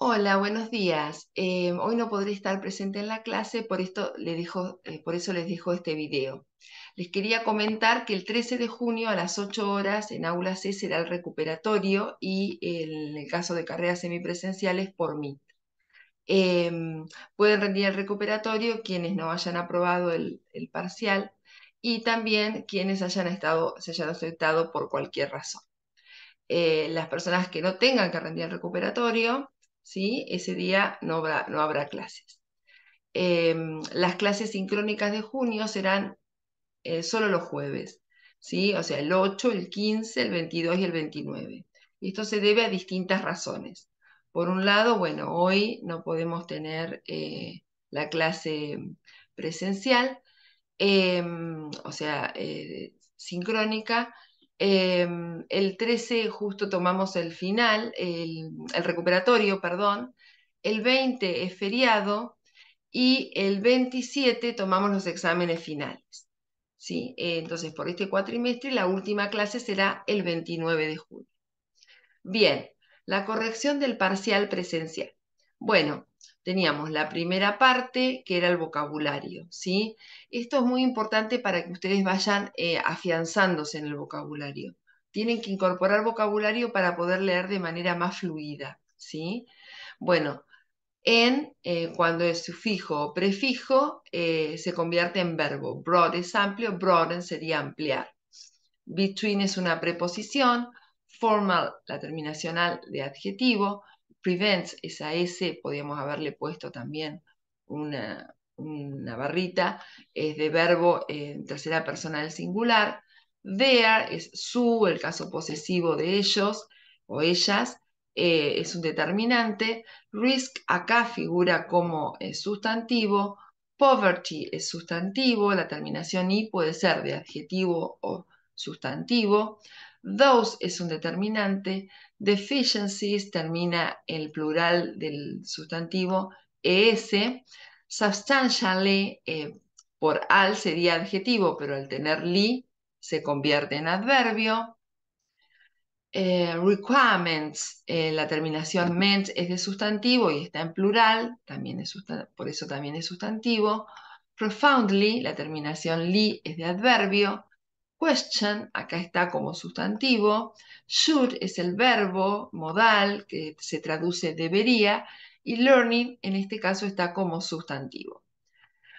Hola, buenos días. Eh, hoy no podré estar presente en la clase, por, esto eh, por eso les dejo este video. Les quería comentar que el 13 de junio a las 8 horas en aula C será el recuperatorio y en el caso de carreras semipresenciales por MIT. Em, pueden rendir el recuperatorio quienes no hayan aprobado el, parcial y también quienes hayan estado, se hayan aceptado por cualquier razón. Eh, las personas que no tengan que rendir el recuperatorio ¿sí? Ese día no habrá, clases. Em, las clases sincrónicas de junio serán eh, solo los jueves, ¿sí? O sea, el 8, el 15, el 22 y el 29. Y esto se debe a distintas razones. Por un lado, bueno, hoy no podemos tener eh, la clase presencial, em, o sea, eh, sincrónica, Em, el 13 justo tomamos el final, el, recuperatorio, perdón. El 20 es feriado y el 27 tomamos los exámenes finales. ¿sí? entonces, por este cuatrimestre, la última clase será el 29 de julio. Bien, la corrección del parcial presencial. Bueno, teníamos la primera parte, que era el vocabulario, ¿sí? Esto es muy importante para que ustedes vayan eh, afianzándose en el vocabulario. Tienen que incorporar vocabulario para poder leer de manera más fluida, ¿sí? Bueno, en, eh, cuando es sufijo o prefijo, eh, se convierte en verbo. Broad es amplio, broaden sería ampliar. Between es una preposición, formal la terminacional de adjetivo, prevents, esa S, podríamos haberle puesto también una, una barrita, es de verbo en tercera persona del singular. There es su, el caso posesivo de ellos o ellas, eh, es un determinante. Risk acá figura como eh, sustantivo. Poverty es sustantivo, la terminación I puede ser de adjetivo o sustantivo. Those es un determinante. Deficiencies termina el plural del sustantivo ES. Substantially eh, por al sería adjetivo, pero al tener li se convierte en adverbio. Eh, requirements, eh, la terminación ment es de sustantivo y está en plural, también por eso también es sustantivo. Profoundly, la terminación li es de adverbio. Question, acá está como sustantivo. Should es el verbo modal que se traduce debería. Y learning en este caso está como sustantivo.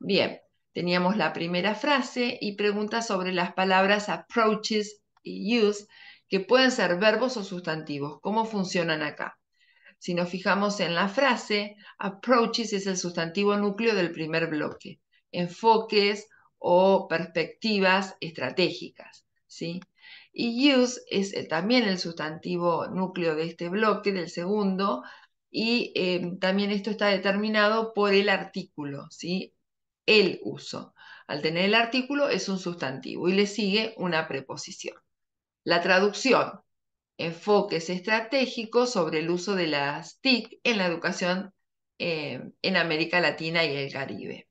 Bien, teníamos la primera frase y pregunta sobre las palabras approaches y use, que pueden ser verbos o sustantivos. ¿Cómo funcionan acá? Si nos fijamos en la frase, approaches es el sustantivo núcleo del primer bloque. Enfoques, o perspectivas estratégicas. ¿sí? Y use es eh, también el sustantivo núcleo de este bloque, del segundo, y eh, también esto está determinado por el artículo, ¿sí? el uso. Al tener el artículo es un sustantivo y le sigue una preposición. La traducción, enfoques estratégicos sobre el uso de las TIC en la educación eh, en América Latina y el Caribe.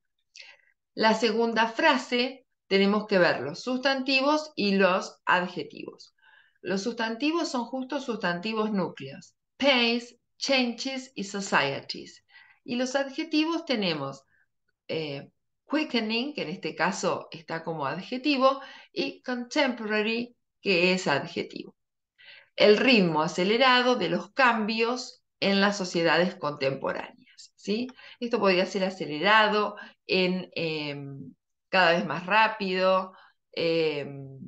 La segunda frase tenemos que ver los sustantivos y los adjetivos. Los sustantivos son justo sustantivos núcleos. Pace, changes y societies. Y los adjetivos tenemos eh, quickening, que en este caso está como adjetivo, y contemporary, que es adjetivo. El ritmo acelerado de los cambios en las sociedades contemporáneas. Esto podría ser acelerado en em, cada vez más rápido. Em,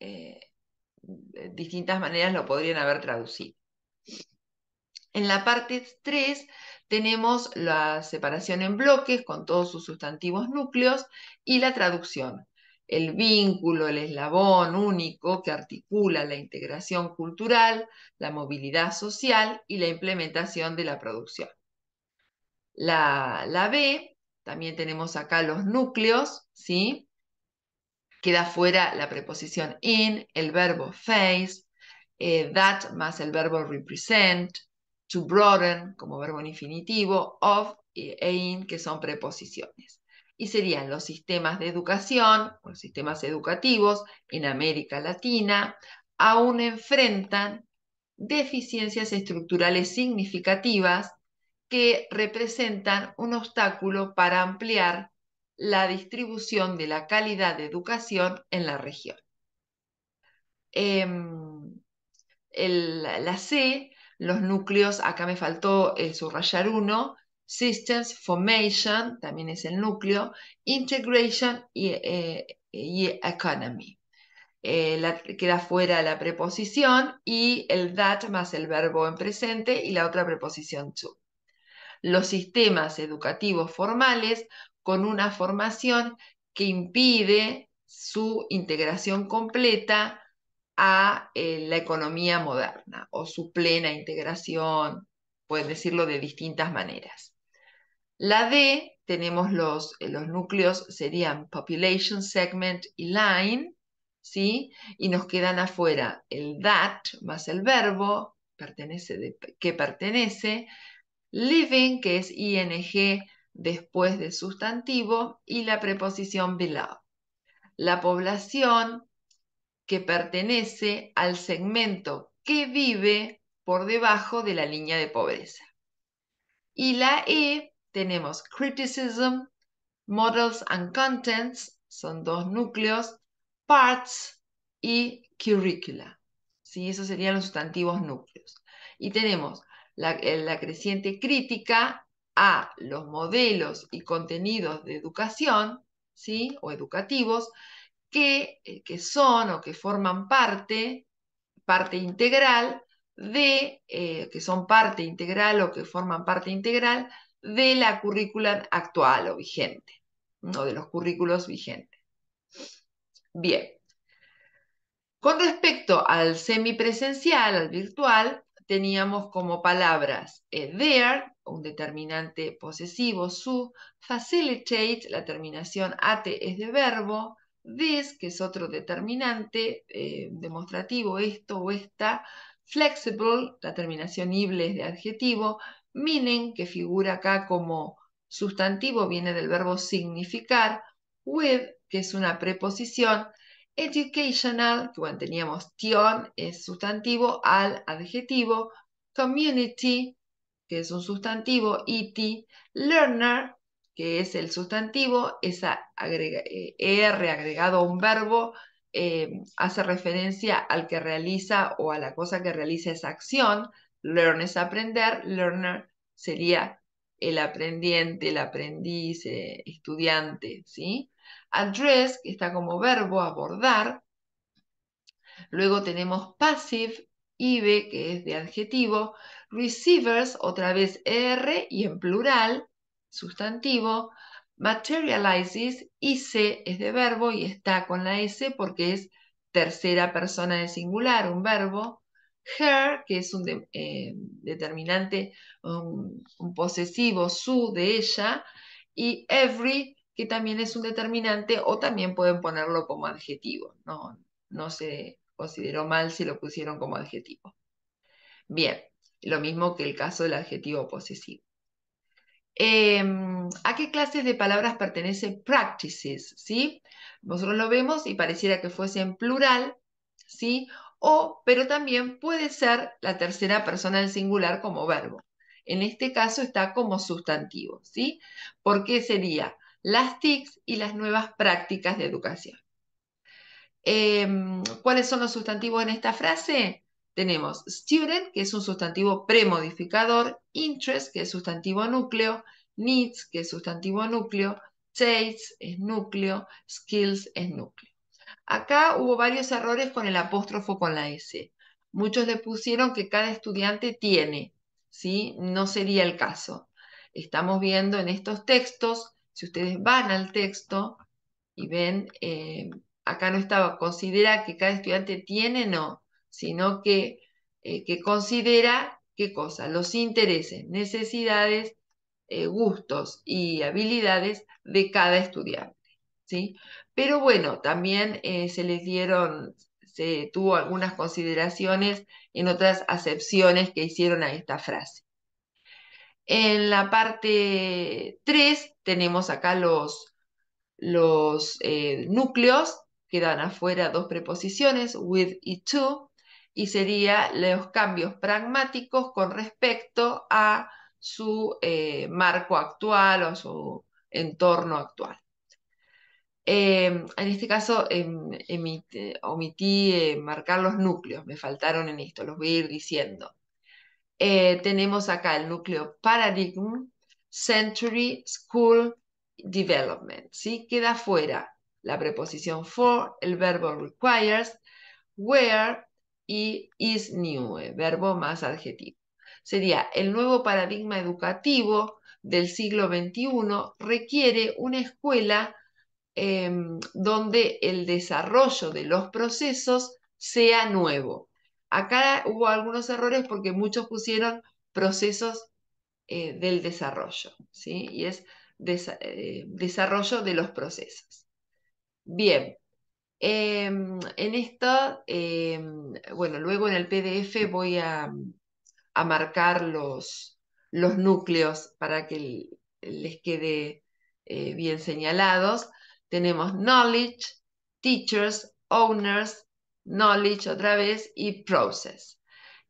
eh, distintas maneras lo podrían haber traducido. En la parte 3 tenemos la separación en bloques con todos sus sustantivos núcleos y la traducción, el vínculo, el eslabón único que articula la integración cultural, la movilidad social y la implementación de la producción la, B, también tenemos acá los núcleos, ¿sí? Queda fuera la preposición in, el verbo face, eh, that más el verbo represent, to broaden como verbo infinitivo, of e in, que son preposiciones. Y serían los sistemas de educación, los sistemas educativos en América Latina, aún enfrentan deficiencias estructurales significativas que representan un obstáculo para ampliar la distribución de la calidad de educación en la región. Em, la C, los núcleos, acá me faltó subrayar uno, Systems, Formation, también es el núcleo, Integration y, eh, Economy. Eh, queda fuera la preposición y el that más el verbo en presente y la otra preposición to los sistemas educativos formales con una formación que impide su integración completa a eh, la economía moderna o su plena integración, pueden decirlo de distintas maneras. La D, tenemos eh, los, núcleos, serían Population Segment y Line, ¿sí? Y nos quedan afuera el that más el verbo pertenece que pertenece living, que es ing después de sustantivo, y la preposición below. La población que pertenece al segmento que vive por debajo de la línea de pobreza. Y la E tenemos criticism, models and contents, son dos núcleos, parts y curricula. ¿sí? Esos serían los sustantivos núcleos. Y tenemos eh, la, creciente crítica a los modelos y contenidos de educación, ¿sí? O educativos, que, eh, son o que forman parte, parte integral de, eh, que son parte integral o que forman parte integral de la currícula actual o vigente, o de los currículos vigentes. Bien. Con respecto al semipresencial, al virtual, teníamos como palabras eh, there, un determinante posesivo, su, facilitate, la terminación ate es de verbo, this, que es otro determinante eh, demostrativo, esto o esta, flexible, la terminación ible es de adjetivo, meaning, que figura acá como sustantivo, viene del verbo significar, with, que es una preposición, educational, que bueno, teníamos tion, es sustantivo, al adjetivo, community, que es un sustantivo, it, learner, que es el sustantivo, esa eh, agregado a un verbo eh, hace referencia al que realiza o a la cosa que realiza esa acción, learn es aprender, learner sería el aprendiente, el aprendiz, eh, estudiante, ¿sí? Address, que está como verbo abordar. Luego tenemos passive, I-be que es de adjetivo. Receivers, otra vez r er y en plural, sustantivo. Materializes, ICE, es de verbo y está con la S porque es tercera persona de singular, un verbo. Her, que es un eh, determinante, un posesivo, su, de ella. Y every, que también es un determinante, o también pueden ponerlo como adjetivo. No, no se consideró mal si lo pusieron como adjetivo. Bien, lo mismo que el caso del adjetivo posesivo. Em, ¿A qué clases de palabras pertenece practices? ¿sí? Nosotros lo vemos y pareciera que fuese en plural, ¿sí? O, pero también puede ser la tercera persona del singular como verbo. En este caso está como sustantivo, ¿sí? qué sería las TICs y las nuevas prácticas de educación. Em, ¿Cuáles son los sustantivos en esta frase? Tenemos student, que es un sustantivo premodificador, interest, que es sustantivo núcleo, needs, que es sustantivo núcleo, sales es núcleo, skills es núcleo. Acá hubo varios errores con el apóstrofo con la S. Muchos le pusieron que cada estudiante tiene, ¿sí? No sería el caso. Estamos viendo en estos textos si ustedes van al texto y ven, eh, acá no estaba, considera que cada estudiante tiene, no, sino que, eh, que considera qué cosa, los intereses, necesidades, eh, gustos y habilidades de cada estudiante. ¿sí? Pero bueno, también se les dieron, se tuvo algunas consideraciones en otras acepciones que hicieron a esta frase. En la parte 3 tenemos acá los, los eh, núcleos, quedan afuera dos preposiciones, with y to, y serían los cambios pragmáticos con respecto a su eh, marco actual o su entorno actual. Em, en este caso em, omití eh, marcar los núcleos, me faltaron en esto, los voy a ir diciendo. Eh, tenemos acá el núcleo Paradigm, Century, School, Development. ¿sí? Queda fuera la preposición for, el verbo requires, where y is new, eh, verbo más adjetivo. Sería el nuevo paradigma educativo del siglo XXI requiere una escuela em, donde el desarrollo de los procesos sea nuevo. Acá hubo algunos errores porque muchos pusieron procesos eh, del desarrollo, ¿sí? Y es eh, desarrollo de los procesos. Bien, em, en esto, em, bueno, luego en el PDF voy a, marcar los, núcleos para que les quede eh, bien señalados. Tenemos knowledge, teachers, owners, knowledge otra vez y process.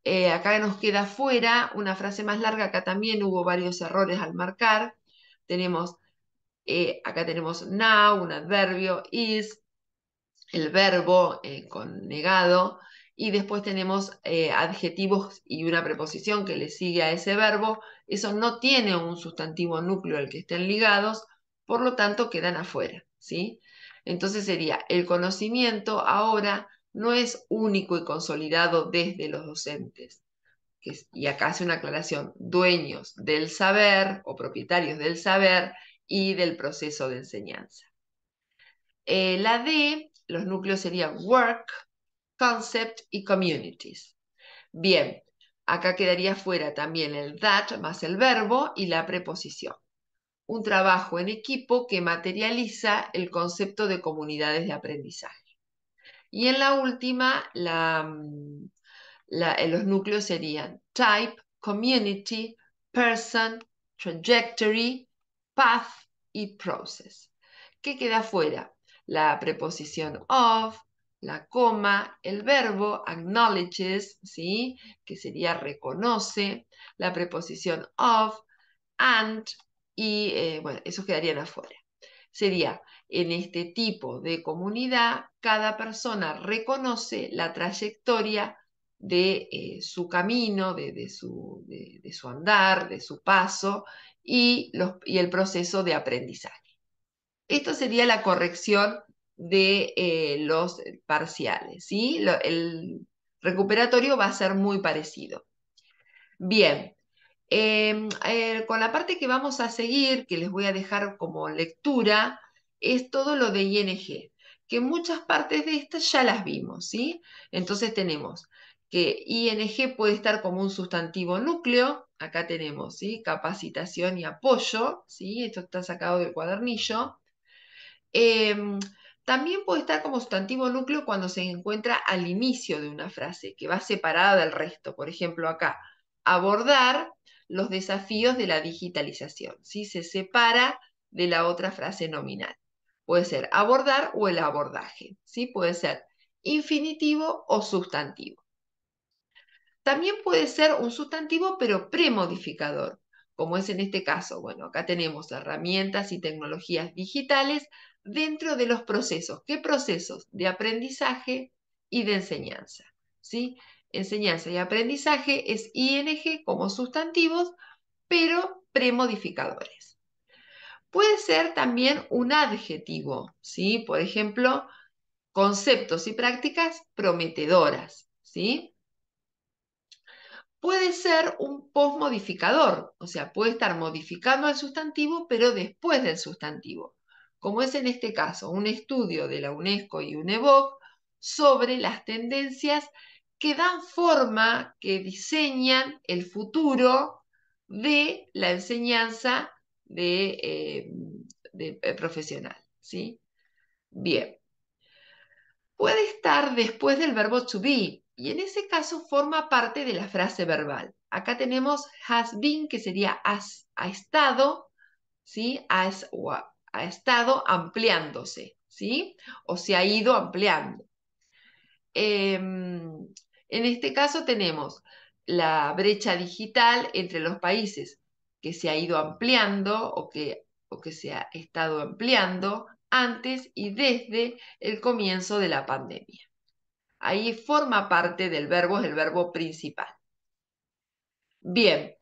Eh, acá nos queda fuera una frase más larga, acá también hubo varios errores al marcar. Tenemos, eh, acá tenemos now, un adverbio, is, el verbo con negado, y después tenemos eh, adjetivos y una preposición que le sigue a ese verbo. Eso no tiene un sustantivo núcleo al que estén ligados, por lo tanto quedan afuera, Entonces sería el conocimiento ahora no es único y consolidado desde los docentes. y acá hace una aclaración, dueños del saber o propietarios del saber y del proceso de enseñanza. Eh, la D, los núcleos serían work, concept y communities. Bien, acá quedaría fuera también el that más el verbo y la preposición. Un trabajo en equipo que materializa el concepto de comunidades de aprendizaje. Y en la última, mm, eh, los núcleos serían type, community, person, trajectory, path y process. ¿Qué queda fuera? La preposición of, la coma, el verbo acknowledges, ¿sí? que sería reconoce, la preposición of, and, y eh, bueno, eso quedarían afuera sería, en este tipo de comunidad, cada persona reconoce la trayectoria de eh, su camino, de, su, andar, de su paso y, el proceso de aprendizaje. Esto sería la corrección de eh, los parciales. ¿sí? el recuperatorio va a ser muy parecido. Bien, Em, eh, con la parte que vamos a seguir, que les voy a dejar como lectura, es todo lo de ING, que muchas partes de estas ya las vimos, ¿sí? Entonces tenemos que ING puede estar como un sustantivo núcleo, acá tenemos, ¿sí? Capacitación y apoyo, ¿sí? Esto está sacado del cuadernillo. Em, también puede estar como sustantivo núcleo cuando se encuentra al inicio de una frase, que va separada del resto. Por ejemplo, acá, abordar los desafíos de la digitalización. ¿sí? Se separa de la otra frase nominal. Puede ser abordar o el abordaje. ¿sí? Puede ser infinitivo o sustantivo. También puede ser un sustantivo pero premodificador, como es en este caso. Bueno, acá tenemos herramientas y tecnologías digitales dentro de los procesos. ¿Qué procesos? De aprendizaje y de enseñanza. ¿sí? enseñanza y aprendizaje es ING como sustantivos, pero premodificadores. Puede ser también un adjetivo, ¿sí? Por ejemplo, conceptos y prácticas prometedoras, ¿sí? Puede ser un posmodificador, o sea, puede estar modificando el sustantivo, pero después del sustantivo, como es en este caso un estudio de la UNESCO y UNEVOC sobre las tendencias que dan forma, que diseñan el futuro de la enseñanza de, eh, eh, profesional. ¿sí? Bien. Puede estar después del verbo to be y en ese caso forma parte de la frase verbal. Acá tenemos has been, que sería has, ha estado, ¿sí? Has, ha, estado ampliándose, ¿sí? O se ha ido ampliando. Em, en este caso tenemos la brecha digital entre los países que se ha ido ampliando o que, o que se ha estado ampliando antes y desde el comienzo de la pandemia. Ahí forma parte del verbo, es el verbo principal. Bien,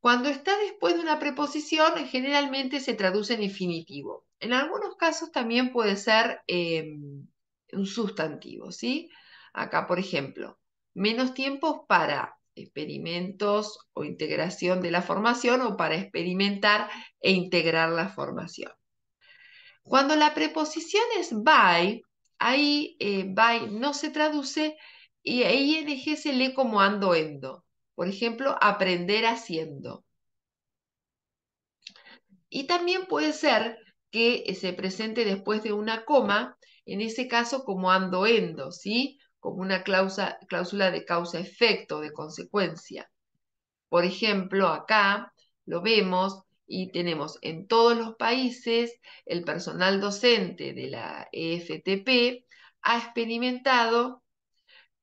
cuando está después de una preposición, generalmente se traduce en infinitivo. En algunos casos también puede ser eh, un sustantivo, ¿sí? Acá, por ejemplo, menos tiempo para experimentos o integración de la formación o para experimentar e integrar la formación. Cuando la preposición es by, ahí eh, by no se traduce y en ING e se lee como andoendo. Por ejemplo, aprender haciendo. Y también puede ser que eh, se presente después de una coma, en ese caso como andoendo, ¿sí? como una cláusula, de causa-efecto, de consecuencia. Por ejemplo, acá lo vemos y tenemos en todos los países el personal docente de la EFTP ha experimentado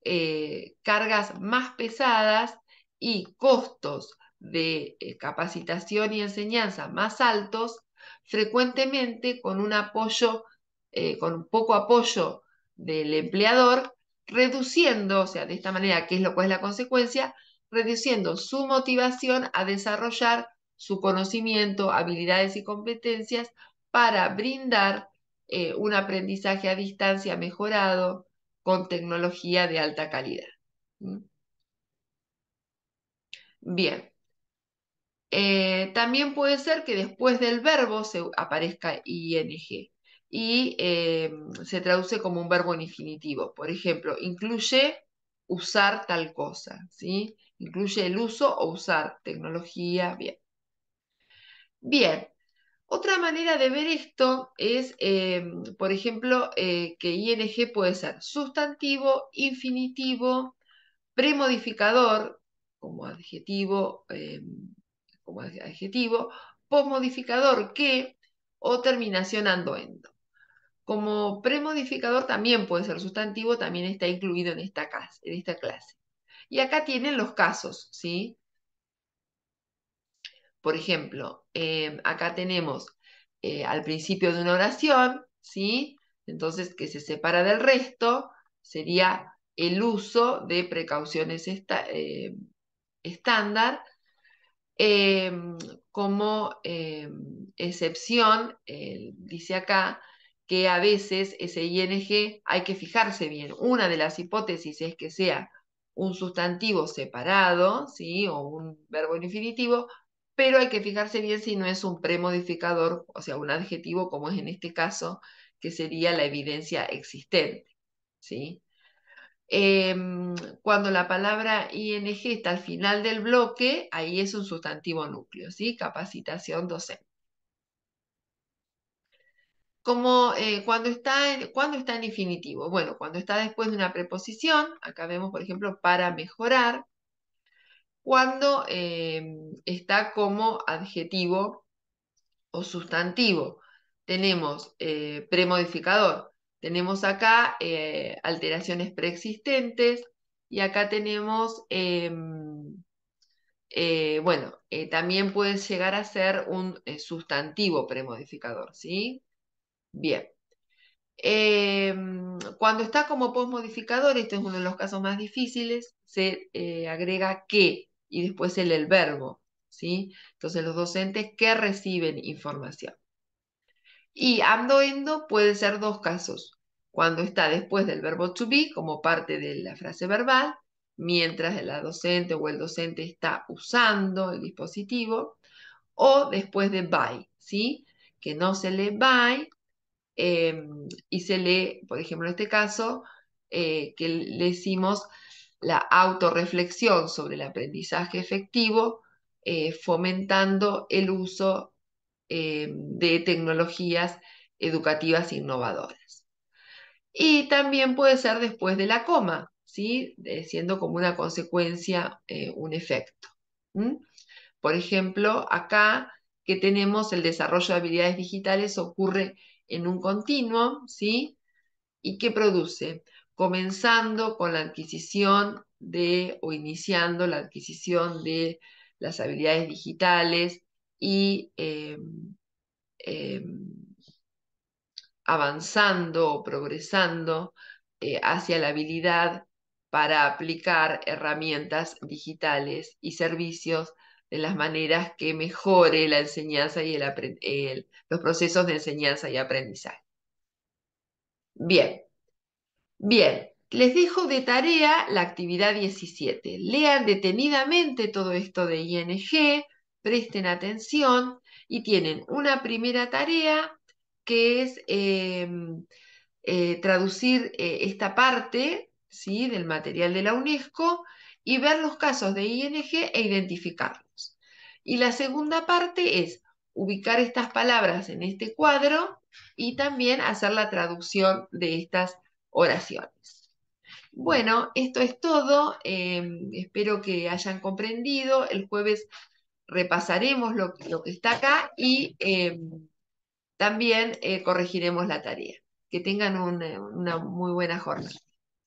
eh, cargas más pesadas y costos de eh, capacitación y enseñanza más altos, frecuentemente con un apoyo, eh, con poco apoyo del empleador reduciendo, o sea, de esta manera, qué es lo cual es la consecuencia, reduciendo su motivación a desarrollar su conocimiento, habilidades y competencias para brindar eh, un aprendizaje a distancia mejorado con tecnología de alta calidad. Bien. Eh, también puede ser que después del verbo se aparezca ing y eh, se traduce como un verbo en infinitivo. Por ejemplo, incluye usar tal cosa, ¿sí? Incluye el uso o usar tecnología, bien. Bien, otra manera de ver esto es, em, por ejemplo, eh, que ing puede ser sustantivo, infinitivo, premodificador, como adjetivo, em, como adjetivo, postmodificador que o terminación andoendo. Como premodificador también puede ser sustantivo, también está incluido en esta, clase, en esta clase. Y acá tienen los casos, ¿sí? Por ejemplo, eh, acá tenemos eh, al principio de una oración, ¿sí? Entonces, que se separa del resto, sería el uso de precauciones eh, estándar como excepción, dice acá, que a veces ese ING hay que fijarse bien. Una de las hipótesis es que sea un sustantivo separado, ¿sí? O un verbo infinitivo, pero hay que fijarse bien si no es un premodificador, o sea, un adjetivo como es en este caso, que sería la evidencia existente, ¿sí? Em, cuando la palabra ING está al final del bloque, ahí es un sustantivo núcleo, ¿sí? Capacitación docente como eh, cuando, está en, cuando está en infinitivo. Bueno, cuando está después de una preposición, acá vemos, por ejemplo, para mejorar, cuando em, está como adjetivo o sustantivo. Tenemos eh, premodificador, tenemos acá eh, alteraciones preexistentes y acá tenemos, em, bueno, también puede llegar a ser un sustantivo premodificador, ¿sí? Bien. Em, cuando está como postmodificador, este es uno de los casos más difíciles, se eh, agrega que y después el, el verbo. ¿sí? Entonces los docentes que reciben información. Y andoendo puede ser dos casos. Cuando está después del verbo to be como parte de la frase verbal, mientras la docente o el docente está usando el dispositivo, o después de by, ¿sí? Que no se lee by Em, y se lee, por ejemplo, en este caso, eh, que le decimos la autorreflexión sobre el aprendizaje efectivo, eh, fomentando el uso eh, de tecnologías educativas innovadoras. Y también puede ser después de la coma, ¿sí? siendo como una consecuencia, un efecto. Por ejemplo, acá que tenemos el desarrollo de habilidades digitales ocurre en un continuo, ¿sí? ¿Y qué produce? Comenzando con la adquisición de o iniciando la adquisición de las habilidades digitales y eh, eh, avanzando o progresando eh, hacia la habilidad para aplicar herramientas digitales y servicios de las maneras que mejore la enseñanza y los procesos de enseñanza y aprendizaje. Bien, bien, les dejo de tarea la actividad 17. Lean detenidamente todo esto de ING, presten atención y tienen una primera tarea que es em, eh, traducir eh, esta parte ¿sí? del material de la UNESCO y ver los casos de ING e identificarlos. Y la segunda parte es ubicar estas palabras en este cuadro y también hacer la traducción de estas oraciones. Bueno, esto es todo. Em, espero que hayan comprendido. El jueves repasaremos lo, que está acá y em, también eh, corregiremos la tarea. Que tengan eh, una muy buena jornada.